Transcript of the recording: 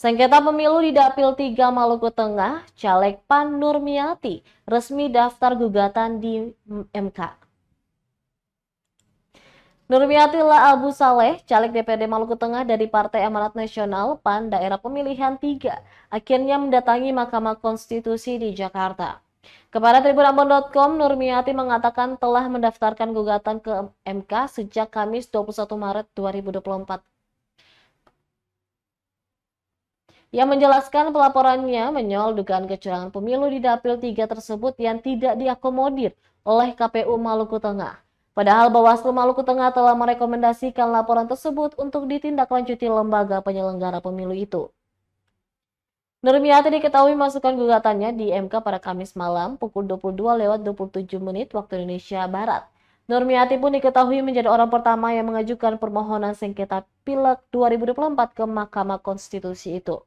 Sengketa pemilu di Dapil 3 Maluku Tengah, caleg Pan Nurmiati resmi daftar gugatan di MK. Nurmiati La Abu Saleh, caleg DPD Maluku Tengah dari Partai Amanat Nasional PAN Daerah Pemilihan 3, akhirnya mendatangi Mahkamah Konstitusi di Jakarta. Kepada tribunambon.com, Nurmiati mengatakan telah mendaftarkan gugatan ke MK sejak Kamis 21 Maret 2024 Ia menjelaskan pelaporannya menyol dugaan kecurangan pemilu di Dapil 3 tersebut yang tidak diakomodir oleh KPU Maluku Tengah. Padahal Bawaslu Maluku Tengah telah merekomendasikan laporan tersebut untuk ditindaklanjuti lembaga penyelenggara pemilu itu. Nurmiati diketahui masukkan gugatannya di MK pada Kamis malam pukul 22 lewat 27 menit waktu Indonesia Barat. Nurmiati pun diketahui menjadi orang pertama yang mengajukan permohonan sengketa pilek 2024 ke Mahkamah Konstitusi itu.